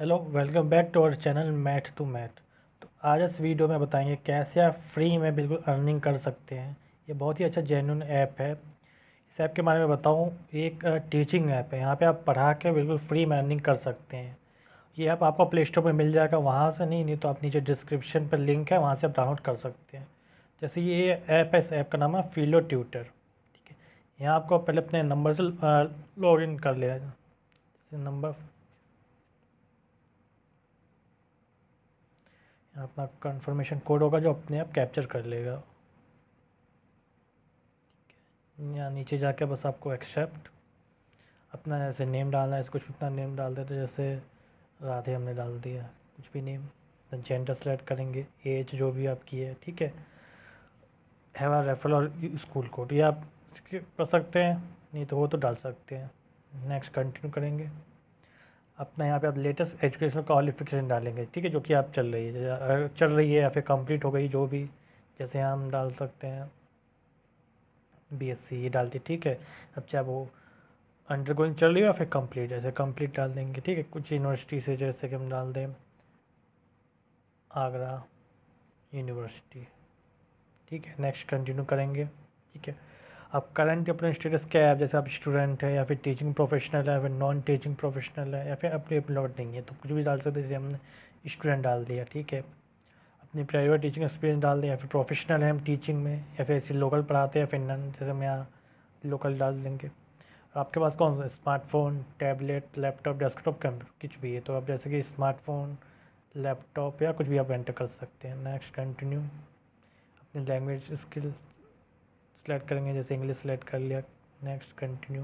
hello welcome back to our channel math to math तो आज इस वीडियो में बताएंगे कैसे आप फ्री में बिल्कुल अर्निंग कर सकते हैं ये बहुत ही अच्छा जेन्यून ऐप है इस ऐप के बारे में बताऊँ एक टीचिंग ऐप है यहाँ पे आप पढ़ा के बिल्कुल फ्री में अर्निंग कर सकते हैं ये ऐप आपको प्ले स्टोर पर मिल जाएगा वहाँ से नहीं नहीं तो आप नीचे डिस्क्रिप्शन पर लिंक है वहाँ से आप डाउनलोड कर सकते हैं जैसे ये ऐप है इस ऐप का नाम है फीलो ट्यूटर ठीक है यहाँ आपको पहले अपने नंबर से लॉग इन कर लिया जैसे नंबर अपना आपका कन्फर्मेशन कोड होगा जो अपने आप कैप्चर कर लेगा यहाँ नीचे जाके बस आपको एक्सेप्ट अपना जैसे नेम डालना है कुछ भी अपना नेम डाल देते जैसे राधे हमने डाल दिया कुछ भी नेम देन जेंडर सेलेक्ट करेंगे एज जो भी आपकी है ठीक है हैव आ रेफरल और स्कूल कोड ये आप कर सकते हैं नहीं तो वो तो डाल सकते हैं नेक्स्ट कंटिन्यू करेंगे अपना यहाँ पे आप लेटेस्ट एजुकेशनल क्वालिफिकेशन डालेंगे ठीक है जो कि आप चल रही है चल रही है या फिर कंप्लीट हो गई जो भी जैसे हम डाल सकते हैं बी एस सी ये डाल दी ठीक है अब चाहे वो अंडर गोइंग चल रही हो या फिर कंप्लीट जैसे कंप्लीट डाल देंगे ठीक है कुछ यूनिवर्सिटी से जैसे कि हम डाल दें आगरा यूनिवर्सिटी ठीक है नेक्स्ट कंटिन्यू करेंगे ठीक है आप करंट अपना स्टेटस क्या है आप जैसे आप स्टूडेंट हैं या फिर टीचिंग प्रोफेशनल है फिर नॉन टीचिंग प्रोफेशनल है या फिर अपनी अपलोड नहीं है तो कुछ भी डाल सकते जैसे हमने स्टूडेंट डाल दिया ठीक है अपनी प्राइवेट टीचिंग एक्सपीरियंस डाल दिया या फिर प्रोफेशनल है हम टीचिंग में या फिर ऐसे लोकल पढ़ाते हैं या फिर नन जैसे हम यहाँ लोकल डाल देंगे आपके पास कौन सा smartphone tablet laptop desktop computer कुछ भी है तो आप जैसे कि स्मार्टफोन लैपटॉप या कुछ भी आप एंटर कर सकते हैं नेक्स्ट कंटिन्यू अपनी लैंग्वेज स्किल सेलेक्ट करेंगे जैसे इंग्लिश सेलेक्ट कर लिया नेक्स्ट कंटिन्यू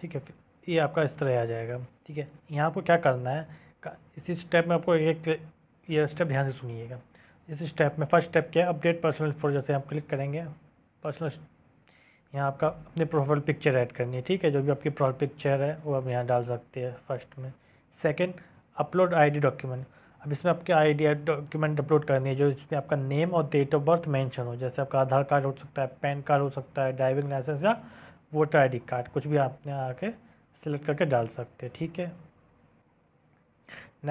ठीक है ये आपका इस तरह आ जाएगा ठीक है यहाँ आपको क्या करना है इसी स्टेप में आपको एक ये स्टेप ध्यान से सुनिएगा इस स्टेप में फर्स्ट स्टेप क्या है अपडेट पर्सनल फोटो जैसे आप क्लिक करेंगे पर्सनल यहाँ आपका अपने प्रोफाइल पिक्चर ऐड करनी है ठीक है जो भी आपकी प्रोफाइल पिक्चर है वो आप यहाँ डाल सकते हैं फर्स्ट में सेकेंड अपलोड आईडी डॉक्यूमेंट अब इसमें आपके डी डॉक्यूमेंट अपलोड करनी है जो इसमें आपका नेम और डेट ऑफ बर्थ मेंशन हो जैसे आपका आधार कार्ड हो सकता है पैन कार्ड हो सकता है ड्राइविंग लाइसेंस या वोटर आईडी कार्ड कुछ भी आपने आके सिलेक्ट करके डाल सकते हैं ठीक है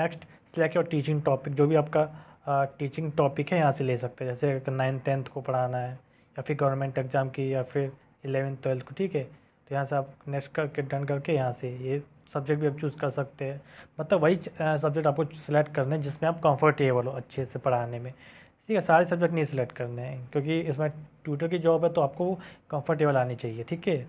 next select your teaching topic जो भी आपका टीचिंग टॉपिक है यहाँ से ले सकते हैं जैसे नाइन्थ टेंथ को पढ़ाना है या फिर गवर्नमेंट एग्ज़ाम की या फिर इलेवेंथ ट्वेल्थ को ठीक है तो यहाँ से आप नेक्स्ट करके डन करके यहाँ से ये सब्जेक्ट भी आप चूज़ कर सकते हैं मतलब वही सब्जेक्ट आपको सिलेक्ट करने हैं जिसमें आप कंफर्टेबल हो अच्छे से पढ़ाने में ठीक है सारे सब्जेक्ट नहीं सिलेक्ट करने हैं क्योंकि इसमें ट्यूटर की जॉब है तो आपको कंफर्टेबल आनी चाहिए ठीक है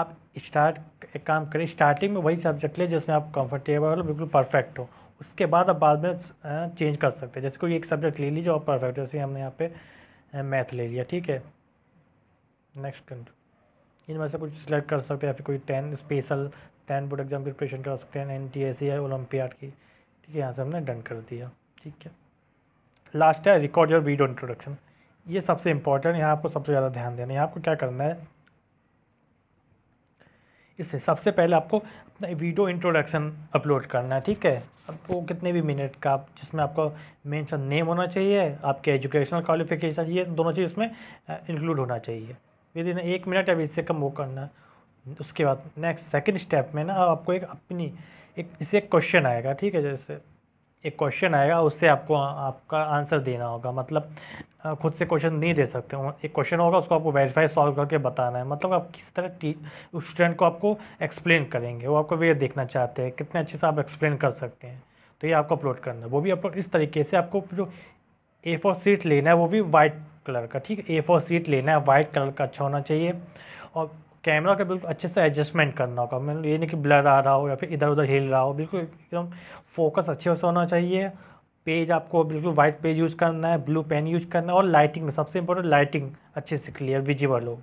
आप स्टार्ट एक काम करें स्टार्टिंग में वही सब्जेक्ट लें जिसमें आप कंफर्टेबल हो बिल्कुल परफेक्ट हो उसके बाद आप बाद में चेंज कर सकते हैं जैसे कोई एक सब्जेक्ट ले लीजिए और परफेक्ट जैसे हमने यहाँ पे मैथ ले लिया ठीक है नेक्स्ट कंट्री इनमें से कुछ सिलेक्ट कर सकते हैं या फिर कोई ten special ten board exam की प्रिपरेशन करा सकते हैं N T S I olympiad की ठीक है यहाँ से हमने डन कर दिया ठीक है लास्ट है रिकॉर्ड योर वीडियो इंट्रोडक्शन ये सबसे इंपॉर्टेंट यहाँ आपको सबसे ज़्यादा ध्यान देना है आपको क्या करना है इससे सबसे पहले आपको अपना वीडियो इंट्रोडक्शन अपलोड करना है ठीक है आपको कितने भी मिनट का आप जिसमें आपका मेंशन नेम होना चाहिए आपके एजुकेशनल क्वालिफिकेशन ये दोनों चीज़ इसमें इंक्लूड होना चाहिए विद इन एक मिनट या इससे कम वो करना है उसके बाद नेक्स्ट सेकंड स्टेप में ना आपको एक अपनी एक इसे एक क्वेश्चन आएगा ठीक है जैसे एक क्वेश्चन आएगा उससे आपको आपका आंसर देना होगा मतलब खुद से क्वेश्चन नहीं दे सकते एक क्वेश्चन होगा उसको आपको वेरीफाई सॉल्व करके बताना है मतलब आप किस तरह टी उस स्टूडेंट को आपको एक्सप्लेन करेंगे वो आपको वे देखना चाहते हैं कितने अच्छे से आप एक्सप्लेन कर सकते हैं तो ये आपको अपलोड करना है वो भी अपलोड इस तरीके से आपको जो ए फोर सीट लेना है वो भी वाइट कलर का ठीक है ए फोर सीट लेना है वाइट कलर का अच्छा होना चाहिए और कैमरा का बिल्कुल अच्छे से एडजस्टमेंट करना होगा मतलब ये नहीं कि ब्लर आ रहा हो या फिर इधर उधर हिल रहा हो बिल्कुल एकदम फोकस अच्छे से होना चाहिए पेज आपको बिल्कुल वाइट पेज यूज़ करना है ब्लू पेन यूज़ करना है और लाइटिंग में सबसे इम्पोर्टेंट लाइटिंग अच्छे से क्लियर विजिबल हो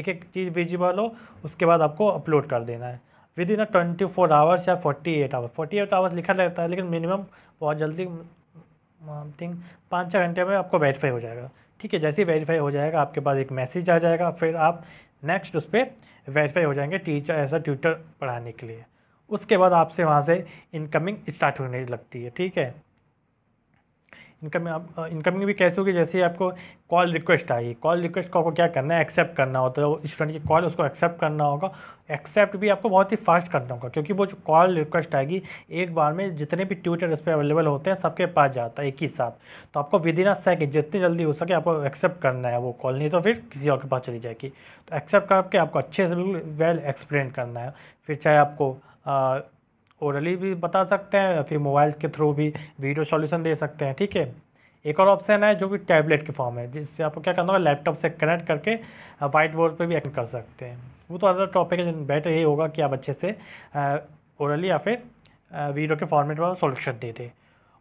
एक एक चीज़ विजिबल हो उसके बाद आपको अपलोड कर देना है within a twenty four hours या forty eight hours forty eight hours लिखा रहता है लेकिन मिनिमम बहुत जल्दी थिंक पाँच छः घंटे में आपको वेरीफाई हो जाएगा ठीक है जैसे ही वेरीफाई हो जाएगा आपके पास एक मैसेज आ जाएगा फिर आप नेक्स्ट उस पर वेरीफाई हो जाएंगे टीचर एज अ ट्यूटर पढ़ाने के लिए उसके बाद आपसे वहाँ से इनकमिंग स्टार्ट होने लगती है ठीक है इनकम आप इनकमिंग भी कैसे होगी जैसे आपको कॉल रिक्वेस्ट आई कॉल रिक्वेस्ट को आपको क्या करना है एक्सेप्ट करना होता है स्टूडेंट की कॉल उसको एक्सेप्ट करना होगा एक्सेप्ट भी आपको बहुत ही फास्ट करना होगा क्योंकि वो जो कॉल रिक्वेस्ट आएगी एक बार में जितने भी ट्यूटर इस पर अवेलेबल होते हैं सबके पास जाता है एक ही साथ तो आपको विद इन अ सेकेंड जितनी जल्दी हो सके आपको एक्सेप्ट करना है वो कॉल नहीं तो फिर किसी और के पास चली जाएगी तो एक्सेप्ट करके आपको अच्छे से बिल्कुल वेल एक्सप्लेन करना है फिर चाहे आपको ओरली भी बता सकते हैं या फिर मोबाइल के थ्रू भी वीडियो सॉल्यूशन दे सकते हैं ठीक है एक और ऑप्शन है जो कि टैबलेट के फॉर्म है जिससे आपको क्या करना होगा लैपटॉप से कनेक्ट करके वाइट बोर्ड पर भी एक्ट कर सकते हैं वो तो अदर टॉपिक है बेटर यही होगा कि आप अच्छे से ओरली या फिर वीडियो के फॉर्मेट में सोल्यूशन दे दें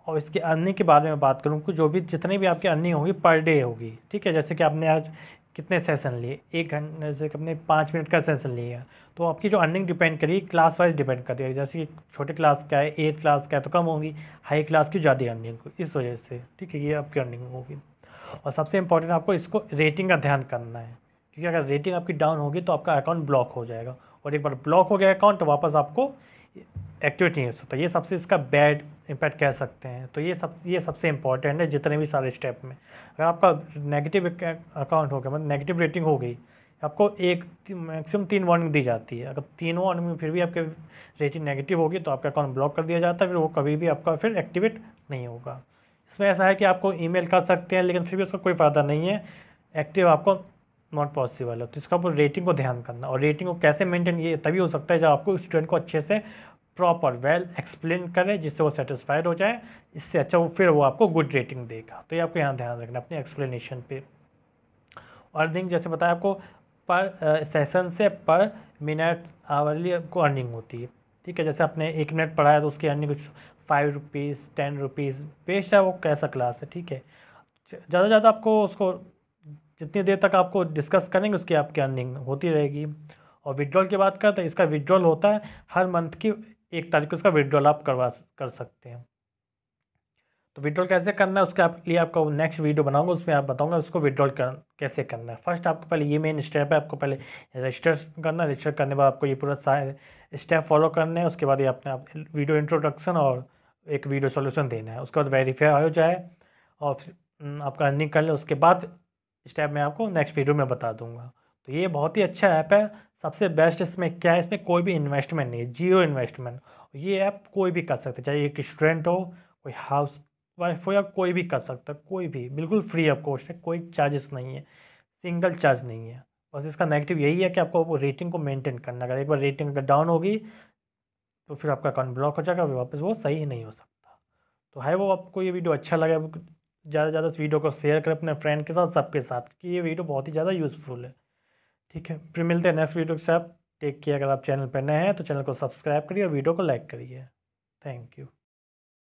और इसके अर्निंग के बारे में बात करूँ कि जो भी जितनी भी आपकी अर्निंग होगी पर डे होगी ठीक है जैसे कि आपने आज कितने सेशन लिए एक घंटे से अपने पाँच मिनट का सेशन लिया तो आपकी जो अर्निंग डिपेंड करी क्लास वाइज डिपेंड करती है जैसे कि छोटे क्लास का है एट क्लास का है तो कम होगी हाई क्लास की ज़्यादा अर्निंग इस वजह से ठीक है ये आपकी अर्निंग होगी और सबसे इंपॉर्टेंट आपको इसको रेटिंग का ध्यान करना है क्योंकि अगर रेटिंग आपकी डाउन होगी तो आपका अकाउंट ब्लॉक हो जाएगा और एक बार ब्लॉक हो गया अकाउंट तो वापस आपको एक्टिवेट नहीं होता ये सबसे इसका बैड इम्पैक्ट कह सकते हैं तो ये सब ये सबसे इंपॉर्टेंट है जितने भी सारे स्टेप में अगर आपका नेगेटिव अकाउंट हो गया मतलब नेगेटिव रेटिंग हो गई आपको एक मैक्सिमम तीन वार्निंग दी जाती है अगर तीन वार्निंग में फिर भी आपके रेटिंग नेगेटिव होगी तो आपका अकाउंट ब्लॉक कर दिया जाता है फिर वो कभी भी आपका फिर एक्टिवेट नहीं होगा इसमें ऐसा है कि आपको ईमेल कर सकते हैं लेकिन फिर भी उसका कोई फ़ायदा नहीं है एक्टिव आपको नॉट पॉसिबल है तो इसका आपको रेटिंग को ध्यान करना और रेटिंग को कैसे मेंटेन ये तभी हो सकता है जब आपको स्टूडेंट को अच्छे से प्रॉपर वेल एक्सप्लेन करें जिससे वो सेटिस्फाइड हो जाए इससे अच्छा वो फिर वो आपको गुड रेटिंग देगा तो ये आपको यहाँ ध्यान रखना अपने एक्सप्लेनेशन पे अर्निंग जैसे बताया आपको पर सेशन से पर मिनट आवरली आपको अर्निंग होती है ठीक है जैसे आपने एक मिनट पढ़ाया तो उसकी अर्निंग कुछ five rupees ten rupees best है वो कैसा क्लास है ठीक है ज़्यादा से ज़्यादा आपको उसको जितनी देर तक आपको डिस्कस करेंगे उसकी आपकी अर्निंग होती रहेगी और विड्रॉल की बात करें तो इसका विड्रॉल होता है हर मंथ की एक तारीख को इसका विड्रॉल आप करवा कर सकते हैं तो विड्रॉल कैसे करना है उसके आप लिए आपका नेक्स्ट वीडियो बनाऊंगा उसमें आप बताऊंगा उसको विड्रॉल कर कैसे करना है फर्स्ट आपको पहले ये मेन स्टेप है आपको पहले रजिस्टर करना है रजिस्टर करने बाद आपको ये पूरा सारे स्टेप फॉलो करना है उसके बाद ये अपने आप वीडियो इंट्रोडक्शन और एक वीडियो सोल्यूशन देना है उसके बाद वेरीफाई हो जाए और हम्म, आपका अर्निंग कर ले उसके बाद स्टेप मैं आपको नेक्स्ट वीडियो में बता दूंगा तो ये बहुत ही अच्छा ऐप है सबसे बेस्ट इसमें क्या है इसमें कोई भी इन्वेस्टमेंट नहीं है जियो इन्वेस्टमेंट ये ऐप कोई भी कर सकते चाहे एक स्टूडेंट हो कोई हाउस वाइफ हो या कोई भी कर सकता कोई भी बिल्कुल फ्री ऑफ कॉस्ट है कोई चार्जेस नहीं है सिंगल चार्ज नहीं है बस इसका नेगेटिव यही है कि आपको रेटिंग को मेनटेन करना अगर एक बार रेटिंग अगर डाउन होगी तो फिर आपका अकाउंट ब्लॉक हो जाएगा वापस वो सही नहीं हो सकता तो है वो आपको ये वीडियो अच्छा लगा ज़्यादा से ज़्यादा इस वीडियो को शेयर करें अपने फ्रेंड के साथ सबके साथ क्योंकि ये वीडियो बहुत ही ज़्यादा यूज़फुल है ठीक है फिर मिलते हैं नेक्स्ट वीडियो के साथ टेक केयर अगर आप चैनल पर नए हैं तो चैनल को सब्सक्राइब करिए और वीडियो को लाइक करिए थैंक यू